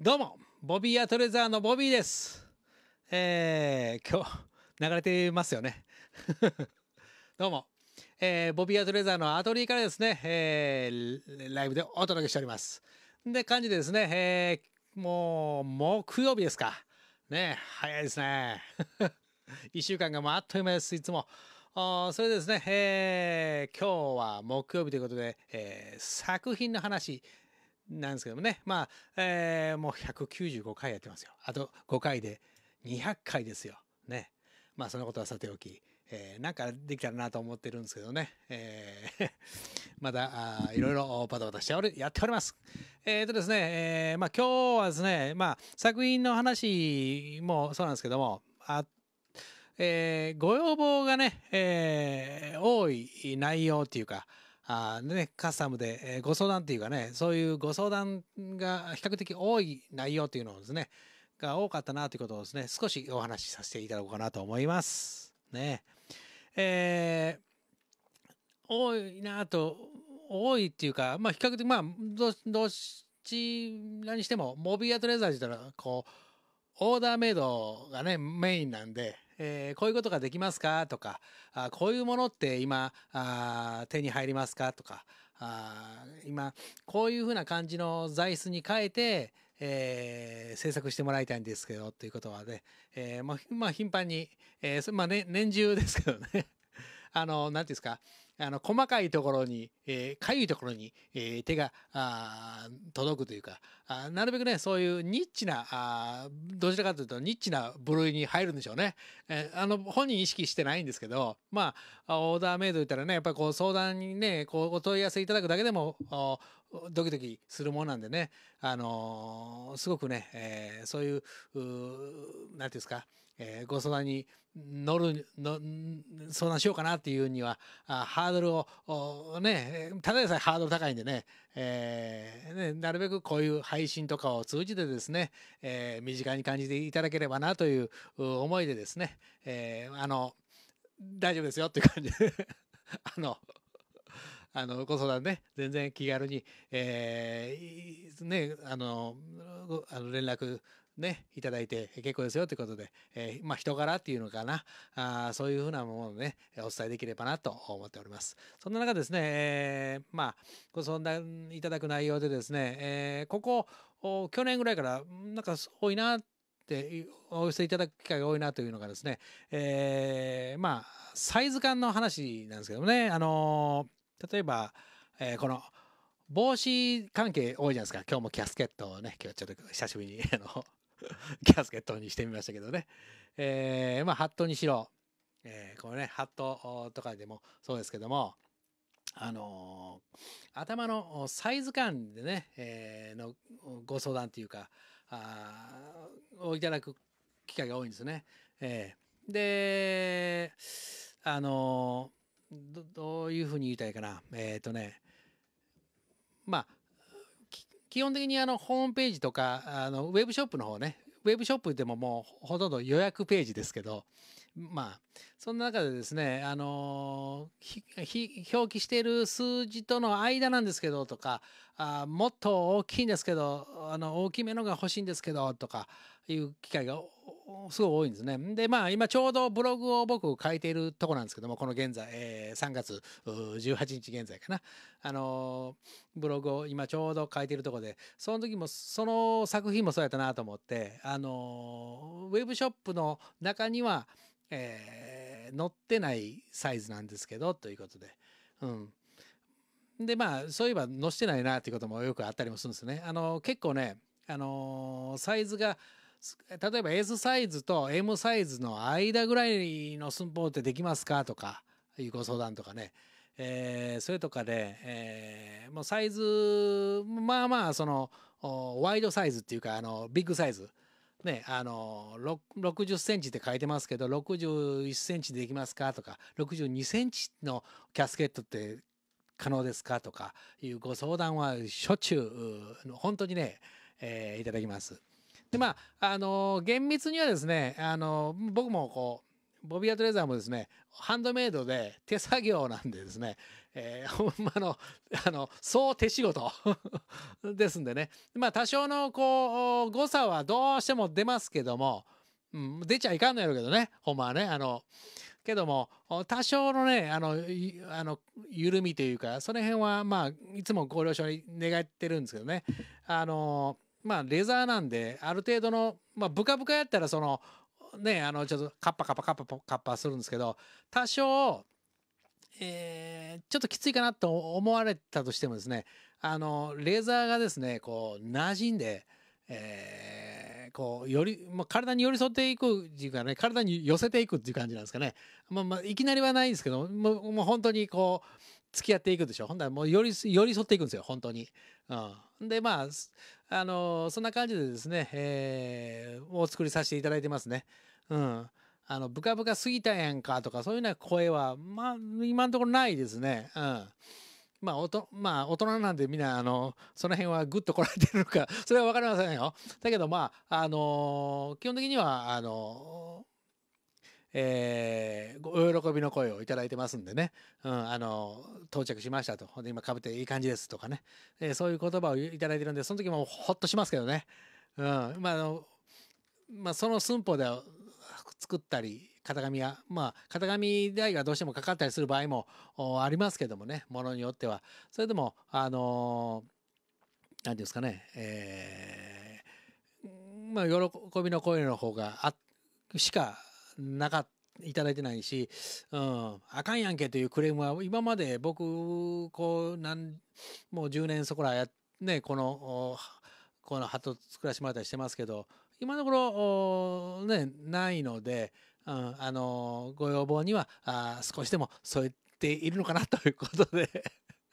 どうも、ボビーアトレザーのボビーです。えー、今日、流れてますよね。どうも、えー、ボビーアトレザーのアトリーからですね、えー、ライブでお届けしております。で、感じでですね、えー、もう、木曜日ですか。ね、早いですね。一週間がもうあっという間です、いつも。それですね、えー、今日は木曜日ということで、えー、作品の話、なんですけどもね。まあ、えー、もう195回やってますよ。あと5回で200回ですよ。ね。まあ、そのことはさておき、えー、なんかできたらなと思ってるんですけどね。えー、まだ、いろいろバタバタしておる、やっております。えっ、ー、とですね、えー、まあ、今日はですね、まあ、作品の話もそうなんですけども、あえー、ご要望がね、えー、多い内容っていうか、あね、カスタムで、えー、ご相談っていうかね、そういうご相談が比較的多い内容というのをですね、が多かったなということをですね、少しお話しさせていただこうかなと思います。ね。えー、多いなと、多いっていうか、まあ比較的、まあ、どどちらにしても、モビアトレザージというのは、こう、オーダーメイドがね、メインなんで、えー、こういうことができますかとか、あこういうものって今、あ手に入りますかとか、あ今、こういうふうな感じの材質に変えて、えー、制作してもらいたいんですけど、ということはね、えー、まあ、まあ、頻繁に、えー、まあ、ね、年中ですけどね、あの、何て言うんですか、あの細かいところに、えー、かゆいところに、えー、手があ届くというかあなるべくねそういうニッチなあどちらかというとニッチな部類に入るんでしょうね、えー、あの本人意識してないんですけどまあオーダーメイドいったらねやっぱこう相談にねこうお問い合わせいただくだけでもドキドキするもんなんでね、あのー、すごくね、えー、そういう何て言うんですか、えー、ご相談に乗るの相談しようかなっていうにはあハードルをねただでさえハードル高いんでね,、えねなるべくこういう配信とかを通じてですね、え身近に感じていただければなという思いでですね、えあの大丈夫ですよっていう感じで あのあのご相談ね全然気軽に、えー、ねあのあの連絡ね、いただいて結構ですよということで、えー、まあ人柄っていうのかな、あそういうふうなものをね、お伝えできればなと思っております。そんな中ですね、えー、まあ、ご相談いただく内容でですね、えー、ここ、去年ぐらいから、なんか多いなって、お寄せいただく機会が多いなというのがですね、えー、まあ、サイズ感の話なんですけどもね、あのー例えば、えー、この帽子関係多いじゃないですか今日もキャスケットをね今日ちょっと久しぶりに あのキャスケットにしてみましたけどね、えー、まあハットにしろ、えー、このねハットとかでもそうですけどもあのー、頭のサイズ感でね、えー、のご相談というかあをいただく機会が多いんですね。えー、であのーどどういうふうに言いたいかなえっ、ー、とねまあ基本的にあのホームページとかあのウェブショップの方ねウェブショップでももうほとんど予約ページですけどまあそんな中でですねあの表記している数字との間なんですけどとかあもっと大きいんですけどあの大きめのが欲しいんですけどとかいう機会がすごい多いんですね。で、まあ今ちょうどブログを僕書いているとこなんですけども、この現在、えー、3月18日現在かな。あのー、ブログを今ちょうど書いているとこで、その時も、その作品もそうやったなと思って、あのー、ウェブショップの中には、えー、載ってないサイズなんですけど、ということで。うん。で、まあ、そういえば載してないなっていうこともよくあったりもするんですね。あの結構ね、あのサイズが、例えば S サイズと M サイズの間ぐらいの寸法ってできますかとかいうご相談とかね、えー、それとかで、えー、もうサイズまあまあそのワイドサイズっていうかあのビッグサイズねあの60センチって書いてますけど61センチでできますかとか62センチのキャスケットって可能ですかとかいうご相談はしょっちゅう本当にね、えー、いただきます。で、まあ、あのー、厳密にはですね、あのー、僕もこう、ボビア・トレザーもですね、ハンドメイドで手作業なんでですね、えー、ほんまの、あの、総手仕事 ですんでね、まあ多少のこう、誤差はどうしても出ますけども、うん、出ちゃいかんのやろうけどね、ほんまはね、あの、けども、多少のね、あの、あの緩みというか、その辺はまあ、いつもご了承に願ってるんですけどね、あのーまあレザーなんである程度のまあブカブカやったらそのねあのちょっとカッパカッパカッパカッパするんですけど多少えー、ちょっときついかなと思われたとしてもですねあのレザーがですねこう馴染んで、えー、こうより、まあ、体に寄り添っていくっていうかね体に寄せていくっていう感じなんですかね、まあまあ、いきなりはないんですけどもうもう本当にこう付き合っていくでしょほんなもう寄り寄り添っていくんですよ本当に。うんで、まあ、あの、そんな感じでですね、えー、お作りさせていただいてますね。うん。あの、ブカブカすぎたやんかとか、そういうような声は、まあ、今のところないですね。うん。まあ、おと、まあ、大人なんでみんな、あの、その辺はぐっとこられてるのか、それはわかりませんよ。だけど、まあ、あのー、基本的には、あのえー、お喜びの声をいただいてますんでね、うん、あの到着しましたと今かぶっていい感じですとかね、えー、そういう言葉をいただいてるんでその時もほっとしますけどね、うんまあのまあ、その寸法では作ったり型紙はまあ型紙代がどうしてもかかったりする場合もありますけどもねものによってはそれでもあの何、ー、ていうんですかね、えーまあ、喜びの声の方があしかなかった。いただいてないし、うん、あかんやんけというクレームは今まで僕、こう、なん、もう10年そこらや、ね、この、この鳩作らせてもらったりしてますけど、今のところ、ね、ないので、うん、あの、ご要望には、あ少しでも添えているのかなということで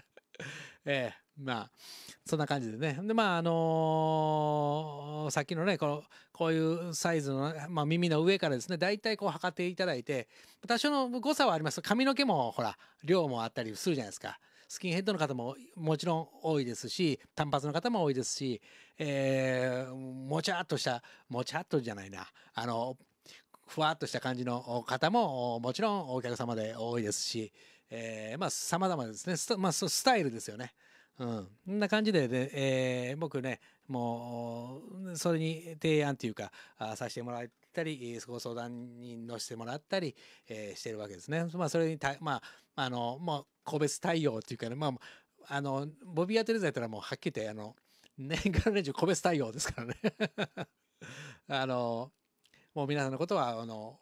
ええまあ、そんな感じでね。で、まあ、あのー、さっきのね、この、こういうサイズの、まあ、耳の上からですね、大体こう測っていただいて、多少の誤差はあります。髪の毛も、ほら、量もあったりするじゃないですか。スキンヘッドの方ももちろん多いですし、単発の方も多いですし、えー、もちゃっとした、もちゃっとじゃないな。あの、ふわっとした感じの方ももちろんお客様で多いですし、えー、まあ様々ですねまあ、スタイルですよねうん。そんな感じでね、えー、僕ね、もう、それに提案というか、あさせてもらったり、ご相談に乗せてもらったり、えー、してるわけですね。まあ、それにた、まあ、あの、まあ、個別対応っていうかね、まあ、あの、ボビー・アテレザやったらもうはっきり言って、あの、年間連中 個別対応ですからね あの、もう皆さんのことは、あの、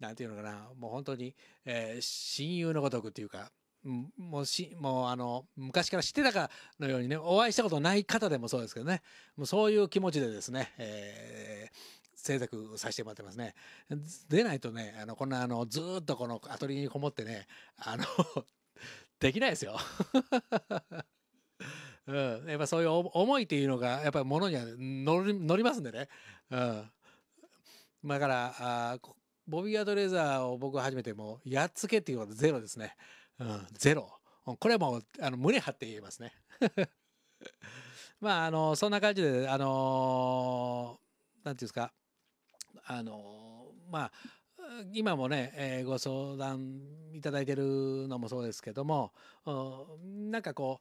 なんていうのかな、もう本当に、えー、親友のごとくっていうか、もうしもうあの昔から知ってたかのようにねお会いしたことない方でもそうですけどねもうそういう気持ちでですね、えー制作させてもらってますね。でないとね、あの、こんな、あの、ずっとこのアトリエにこもってね、あの できないですよ。うん、やっぱそういう思いっていうのが、やっぱりものには乗り乗りますんでね。うん。だから、あボビー・アドレーザーを僕は初めてもう、やっつけっていうことゼロですね。うん、ゼロ。これもあの、胸張って言えますね。まあ、あの、そんな感じで、あのー、なんていうんですか、あのー、まあ、今もね、えー、ご相談いただいてるのもそうですけども、なんかこ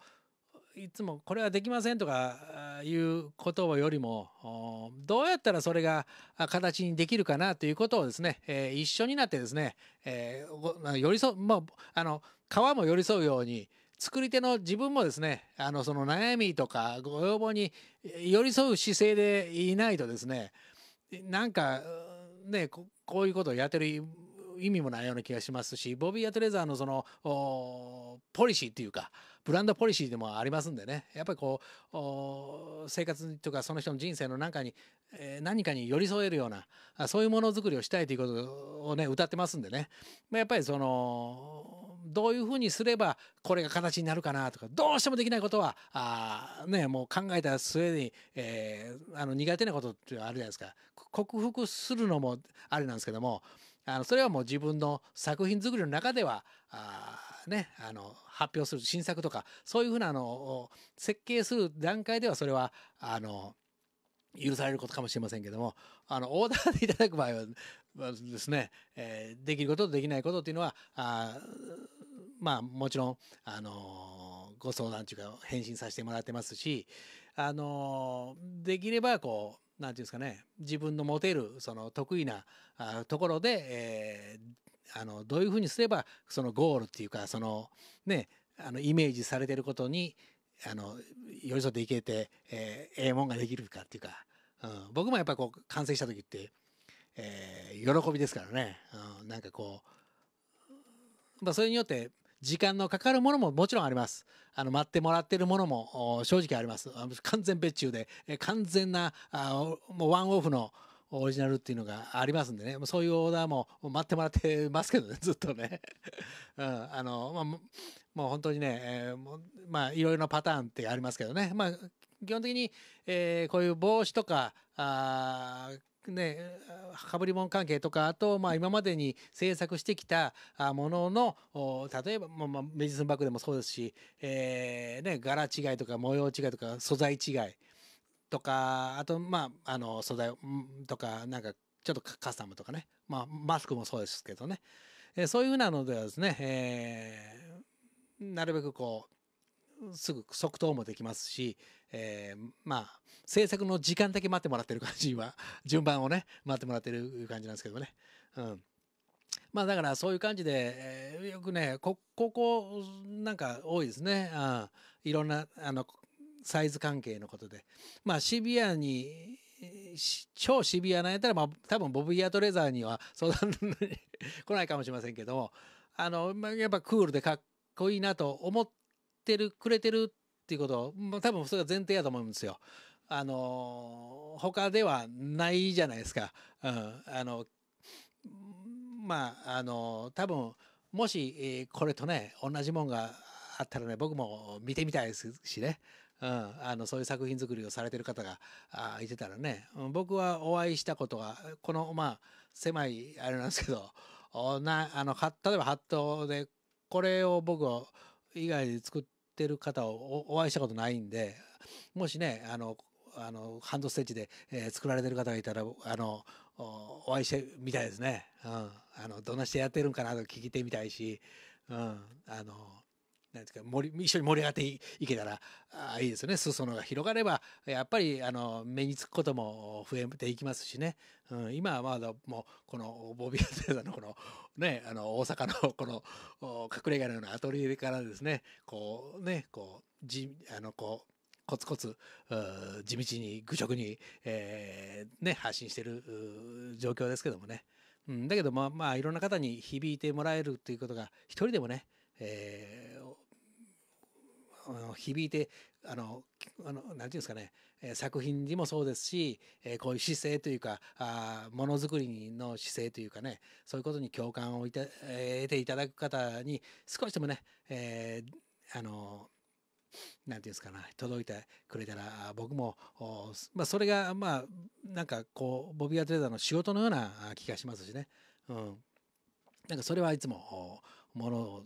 う、いつもこれはできませんとかいうことよりも、どうやったらそれが形にできるかなということをですね、えー、一緒になってですね、えー、寄り添う、まあ、あの、川も寄り添うように作り手の自分もですねあのその悩みとかご要望に寄り添う姿勢でいないとですねなんかねこういうことをやってる意味もないような気がしますしボビー・アトレザーのそのポリシーっていうかブランドポリシーでもありますんでねやっぱりこう生活とかその人の人生の中に、えー、何かに寄り添えるようなそういうものづくりをしたいということをね歌ってますんでね、まあ、やっぱりそのどういうふうにすればこれが形になるかなとかどうしてもできないことはあ、ね、もう考えた末に、えー、あの苦手なことってあるじゃないですか克服するのもあれなんですけどもあのそれはもう自分の作品作りの中ではあ、ね、あの発表する新作とかそういうふうなあの設計する段階ではそれはあの許されることかもしれませんけどもあのオーダーでいただく場合はですね、えー、できることとできないことっていうのはあまあ、もちろん、あのご相談というか返信させてもらってますし、あのできればこう何て言うんですかね自分の持てるその得意なあところで、えー、あのどういうふうにすればそのゴールっていうかそのねあのイメージされてることにあの寄り添っていけて、えええもんができるかっていうか、うん、僕もやっぱこう完成した時って、えー、喜びですからね、うん、なんかこう、まあ、それによって時間のかかるものももちろんあります。あの、待ってもらってるものも正直あります。完全別注で、完全な、あもうワンオフのオリジナルっていうのがありますんでね、そういうオーダーも待ってもらってますけどね、ずっとね。うん、あの、まあ、もう本当にね、えー、まあ、いろいろなパターンってありますけどね。まあ、基本的に、えー、こういう帽子とか、あね、かぶり物関係とか、あと、まあ、今までに制作してきたものの、例えば、まあ、メジスンバッグでもそうですし、えー、ね、柄違いとか模様違いとか素材違いとか、あと、まあ、あの、素材とか、なんか、ちょっとカスタムとかね、まあ、マスクもそうですけどね、えー、そういうふうなのではですね、えー、なるべくこう、すぐ即答もできますし、えー、まあ制作の時間だけ待ってもらってる感じは 順番をね待ってもらってる感じなんですけどね。うんまあだからそういう感じで、えー、よくねこここなんか多いですねあいろんなあのサイズ関係のことでまあシビアに超シビアなやったら、まあ、多分ボブ・イアトレザーには相談に 来ないかもしれませんけどもあのやっぱクールでかっこいいなと思っってるくれてるっていうことまあ、多分それが前提やと思うんですよ。あの他ではないじゃないですか。うん、あのまああの多分もし、えー、これとね同じもんがあったらね僕も見てみたいですしね、うん、あのそういう作品作りをされてる方があいてたらね、うん、僕はお会いしたことがこのまあ狭いあれなんですけどおなあの例えばハットでこれを僕以外で作ってってる方をお会いしたことないんでもしねあのあのハンドステッチで、えー、作られてる方がいたらあのお会いしてみたいですね、うん、あのどんなしてやってるんかなと聞いてみたいし、うん、あのなんか盛り一緒に盛り上がっていけたらあいいですよね裾野が広がればやっぱりあの目につくことも増えていきますしね、うん、今はまだもうこのボビー・アテザーのこのねあの大阪のこの隠れ家のようなアトリエからですねこうねこうじあのこうコツコツ地道に愚直に、えー、ね、発信してる状況ですけどもね、うん、だけどまあまあいろんな方に響いてもらえるっていうことが一人でもね、え響いてあのあのなんていうんですかね、作品にもそうですし、えこういう姿勢というかあものづくりの姿勢というかねそういうことに共感をいた、え得ていただく方に少しでもね、えー、あのなんていうんですかね届いてくれたら僕もまあ、それがまあなんかこうボビー・アトレーダーの仕事のような気がしますしね。うんなんかそれはいつもものを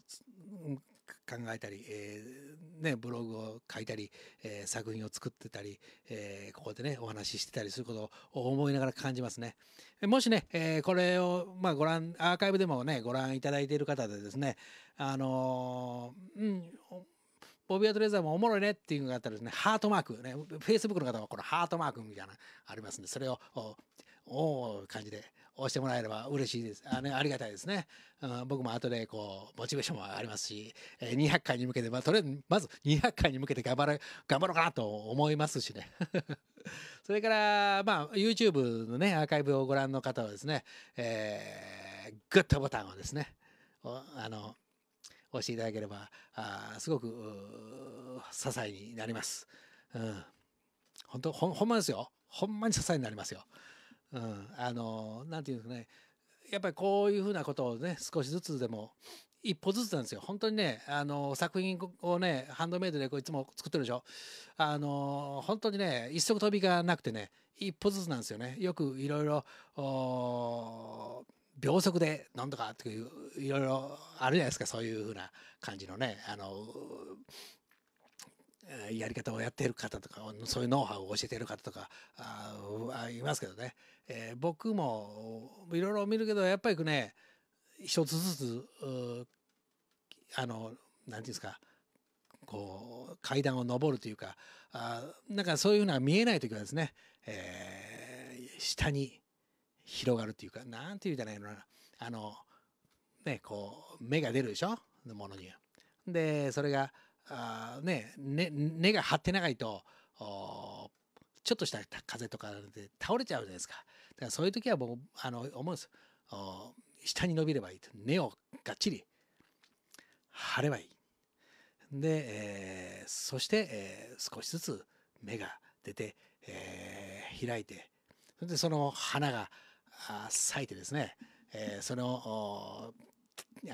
考えたり、えー、ね、ブログを書いたり、えー、作品を作ってたり、えー、ここでねお話ししてたりすることを思いながら感じますね。もしね、えこれを、まあ、ご覧アーカイブでもねご覧いただいている方でですねあのうんボビアトレーザーもおもろいねっていうのがあったらですね、ハートマーク、ね、フェイスブックの方はこのハートマークみたいなありますんで、それを、おお感じで押してもらえれば嬉しいです。あね、ありがたいですね。うん、僕も後でこう、モチベーションもありますし、えー、200回に向けて、まあ、とりあえず、まず200回に向けて頑張頑張ろうかなと思いますしね。それから、まあ、YouTube のね、アーカイブをご覧の方はですね、えー、グッドボタンをですね、あの、押していただければ、あすごく、支えになります。うん。本当ほん、ほんまですよ。ほんまに支えになりますよ。うん、あの何て言うんですかねやっぱりこういうふうなことをね少しずつでも一歩ずつなんですよ本当にねあの作品をねハンドメイドでこういつも作ってるでしょあの本当にね一足飛びがなくてね一歩ずつなんですよねよくいろいろ秒速でなんとかっていういろいろあるじゃないですかそういうふうな感じのねあのやり方をやっている方とかそういうノウハウを教えている方とかあいますけどね、えー、僕もいろいろ見るけどやっぱりね一つずつあの何て言うんですかこう階段を上るというかあなんかそういうのは見えない時はですね、えー、下に広がるというか何て言うじゃないのかなあのねこう芽が出るでしょものに。でそれがあねね根が張って長いとちょっとした風とかで倒れちゃうじゃないですかだからそういう時は僕あの思うんです下に伸びればいいと根をがっちり張ればいいで、えー、そして、えー、少しずつ芽が出て、えー、開いてでその花が咲いてですね、えー、その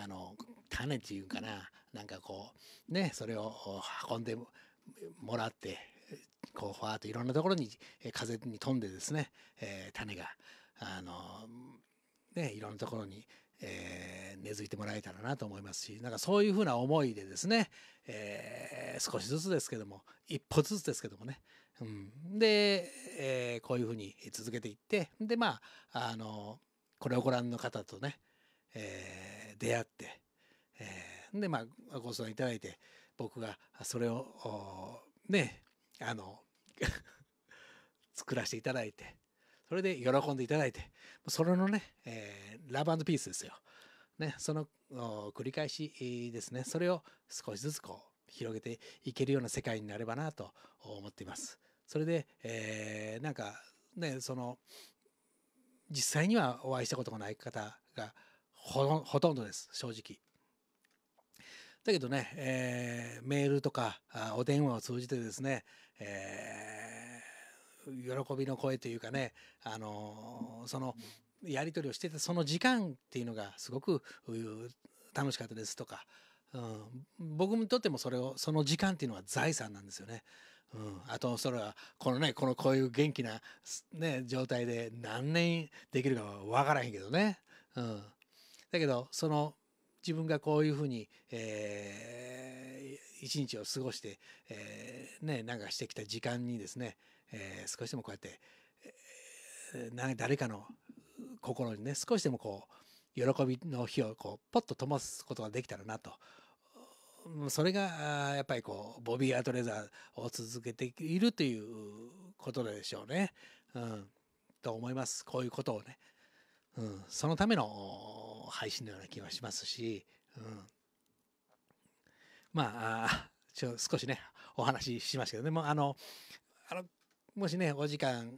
あの種っていうかななんかこうねそれを運んでもらってこうふわっといろんなところに風に飛んでですね、えー、種があのねいろんなところに、えー、根付いてもらえたらなと思いますしなんかそういうふうな思いでですね、えー、少しずつですけども一歩ずつですけどもね、うん、で、えこういうふうに続けていってでまああのこれをご覧の方とね、え出会って、えーでまあご相談いただいて僕がそれをねあの 作らせていただいてそれで喜んでいただいてそれのね、えー、ラブピースですよ、ね、その繰り返しですねそれを少しずつこう広げていけるような世界になればなと思っています。それで、えー、なんかねその実際にはお会いしたことがない方がほとんどです正直だけどね、えー、メールとかお電話を通じてですね、えー、喜びの声というかね、あのー、そのやり取りをしてたその時間っていうのがすごく楽しかったですとか、うん、僕にとってもそれをその時間っていうのは財産なんですよね。うん、あとそれはこのねこのこういう元気な、ね、状態で何年できるかは分からへんけどね、うん、だけどその自分がこういうふうに、えー、一日を過ごして、えー、ね、なんかしてきた時間にですね、えー、少しでもこうやって、えー、誰かの心にね少しでもこう喜びの火をこうポッと灯すことができたらなと。それがやっぱりこうボビー・アートレザーを続けているということでしょうね。うん、と思います。こういうことをねうん、そのための配信のような気はしますし、うん、まあちょ少しねお話ししますけどねもあのあのもしねお時間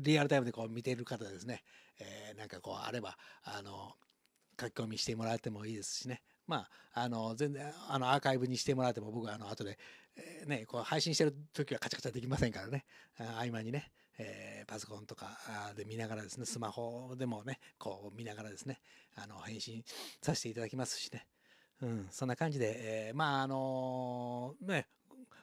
リアルタイムでこう見てる方ですね、えー、なんかこうあればあの書き込みしてもらってもいいですしねまあ、あの、全然、あの、アーカイブにしてもらっても、僕は、あの、後で、えー、ね、こう、配信してる時はカチャカチャできませんからね、合間にね、えー、パソコンとかで見ながらですね、スマホでもね、こう見ながらですね、あの、返信させていただきますしね。うん、そんな感じで、えー、まあ、あのー、ね、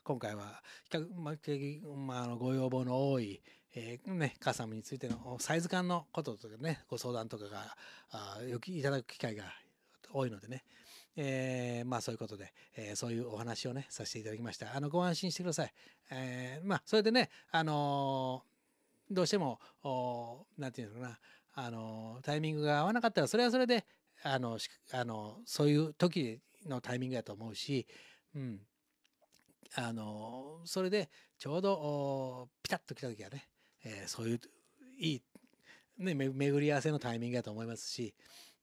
今回は比較的、まあ、のご要望の多い、えーね、カサムについてのサイズ感のこととかねご相談とかがあよくいただく機会が多いのでね、えー、まあそういうことで、えー、そういうお話をねさせていただきましたあのご安心してください、えー、まあそれでねあのーどうしても何て言うのかなあのタイミングが合わなかったらそれはそれであのあのそういう時のタイミングやと思うし、うん、あのそれでちょうどピタッと来た時はね、えー、そういういい、ね、巡り合わせのタイミングやと思いますし、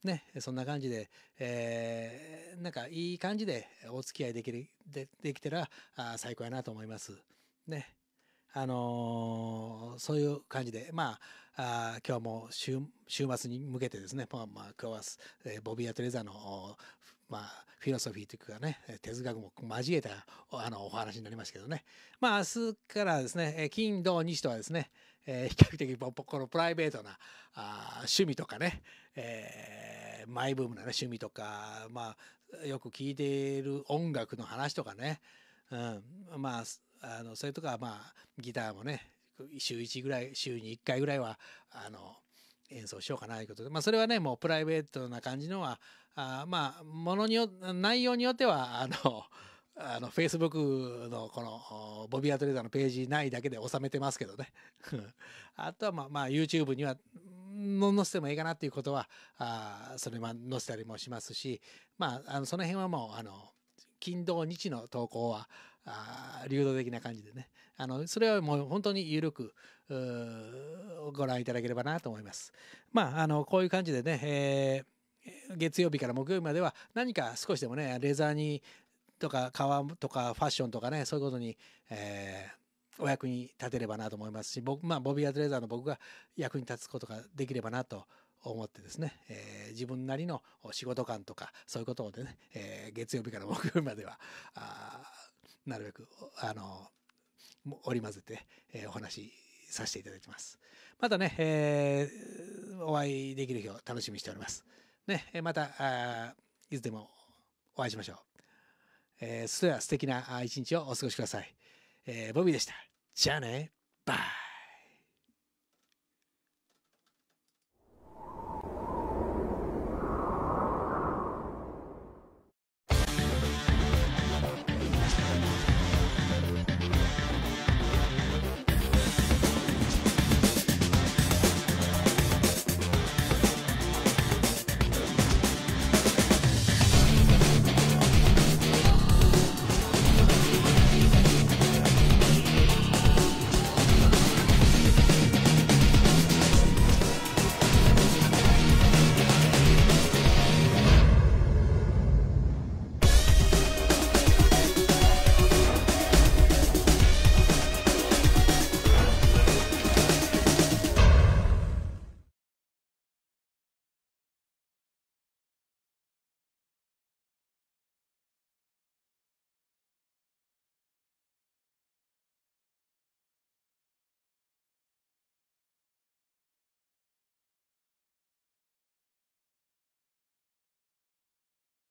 ね、そんな感じで、えー、なんかいい感じでお付き合いできるでできたらあ最高やなと思います。ねあのー、そういう感じで、まあ、あ今日も週週末に向けてですね、まあ、まあ、今日は、えー、ボビー・ア・トレザーの、まあ、フィロソフィーというかね、哲学も交えたあのお話になりましたけどね。まあ、明日からですね、金、土、日とはですね、えー、比較的このプライベートなあ趣味とかね、えー、マイブームな、ね、趣味とか、まあ、よく聴いている音楽の話とかね、うん、まああのそれとかまあギターもね週1ぐらい週に1回ぐらいはあの演奏しようかなということで、まあ、それはねもうプライベートな感じのはあまあものによ内容によってはあのあのフェイスブックのこのボビアトレーダーのページないだけで収めてますけどね あとはまあまあ YouTube には載せてもいいかなっていうことはあそれは載せたりもしますしまああのその辺はもうあの金土日の投稿はあ流動的な感じでねあのそれはもう本当に緩くご覧いただければなと思います。まああのこういう感じでね、えー、月曜日から木曜日までは何か少しでもねレザーにとか革とかファッションとかねそういうことに、えー、お役に立てればなと思いますし僕、まあ、ボビー・アズレザーの僕が役に立つことができればなと思ってですね、えー、自分なりの仕事感とかそういうことをね、えー、月曜日から木曜日まではあなるべく、あの、織り交ぜて、えー、お話しさせていただきます。またね、えー、お会いできる日を楽しみにしております。ね、また、いつでもお会いしましょう。えー、それでは素敵な一日をお過ごしください。えー、ボビーでした。じゃあね、バイ。